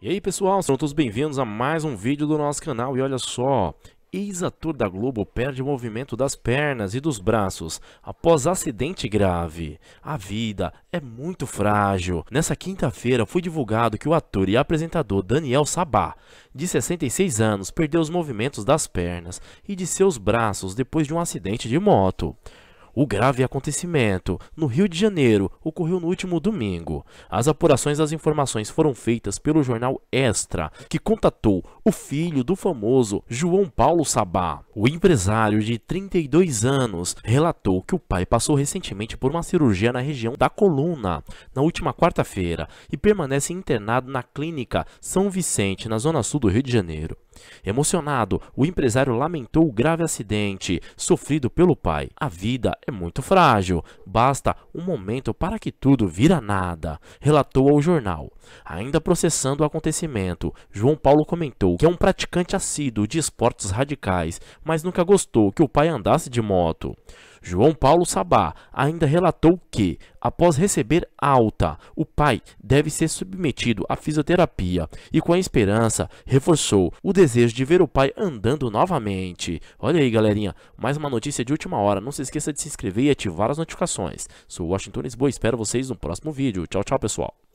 E aí pessoal, sejam todos bem-vindos a mais um vídeo do nosso canal e olha só, ex-ator da Globo perde o movimento das pernas e dos braços após acidente grave. A vida é muito frágil. Nessa quinta-feira foi divulgado que o ator e apresentador Daniel Sabá, de 66 anos, perdeu os movimentos das pernas e de seus braços depois de um acidente de moto. O grave acontecimento, no Rio de Janeiro, ocorreu no último domingo. As apurações das informações foram feitas pelo jornal Extra, que contatou o filho do famoso João Paulo Sabá. O empresário de 32 anos relatou que o pai passou recentemente por uma cirurgia na região da coluna na última quarta-feira e permanece internado na clínica São Vicente, na zona sul do Rio de Janeiro. Emocionado, o empresário lamentou o grave acidente sofrido pelo pai. A vida é muito frágil, basta um momento para que tudo vira nada, relatou ao jornal. Ainda processando o acontecimento, João Paulo comentou que é um praticante assíduo de esportes radicais, mas nunca gostou que o pai andasse de moto. João Paulo Sabá ainda relatou que, após receber alta, o pai deve ser submetido à fisioterapia e, com a esperança, reforçou o desejo de ver o pai andando novamente. Olha aí, galerinha, mais uma notícia de última hora. Não se esqueça de se inscrever e ativar as notificações. Sou Washington Lisboa espero vocês no próximo vídeo. Tchau, tchau, pessoal.